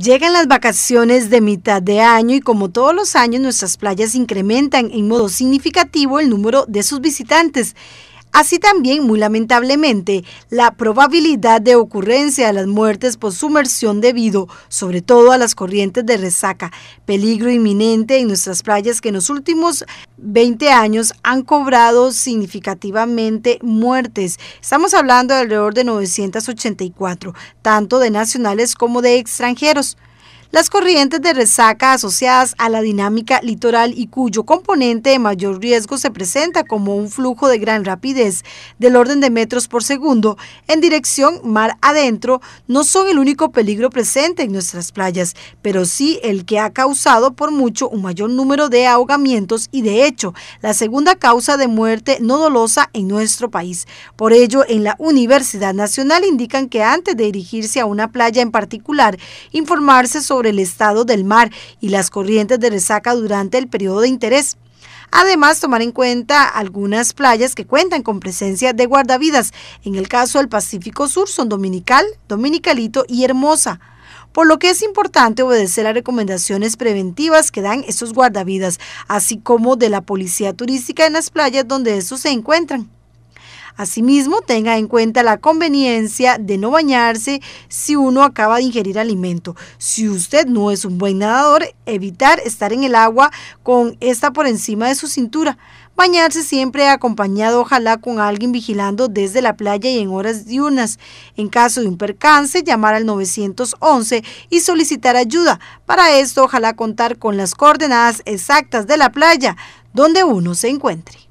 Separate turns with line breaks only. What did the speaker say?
Llegan las vacaciones de mitad de año y como todos los años nuestras playas incrementan en modo significativo el número de sus visitantes. Así también, muy lamentablemente, la probabilidad de ocurrencia de las muertes por sumersión debido, sobre todo a las corrientes de resaca, peligro inminente en nuestras playas que en los últimos 20 años han cobrado significativamente muertes. Estamos hablando de alrededor de 984, tanto de nacionales como de extranjeros. Las corrientes de resaca asociadas a la dinámica litoral y cuyo componente de mayor riesgo se presenta como un flujo de gran rapidez del orden de metros por segundo en dirección mar adentro no son el único peligro presente en nuestras playas, pero sí el que ha causado por mucho un mayor número de ahogamientos y de hecho la segunda causa de muerte no dolosa en nuestro país. Por ello, en la Universidad Nacional indican que antes de dirigirse a una playa en particular, informarse sobre sobre el estado del mar y las corrientes de resaca durante el periodo de interés. Además, tomar en cuenta algunas playas que cuentan con presencia de guardavidas. En el caso del Pacífico Sur son Dominical, Dominicalito y Hermosa. Por lo que es importante obedecer las recomendaciones preventivas que dan esos guardavidas, así como de la policía turística en las playas donde estos se encuentran. Asimismo, tenga en cuenta la conveniencia de no bañarse si uno acaba de ingerir alimento. Si usted no es un buen nadador, evitar estar en el agua con esta por encima de su cintura. Bañarse siempre acompañado, ojalá con alguien vigilando desde la playa y en horas diurnas. En caso de un percance, llamar al 911 y solicitar ayuda. Para esto, ojalá contar con las coordenadas exactas de la playa donde uno se encuentre.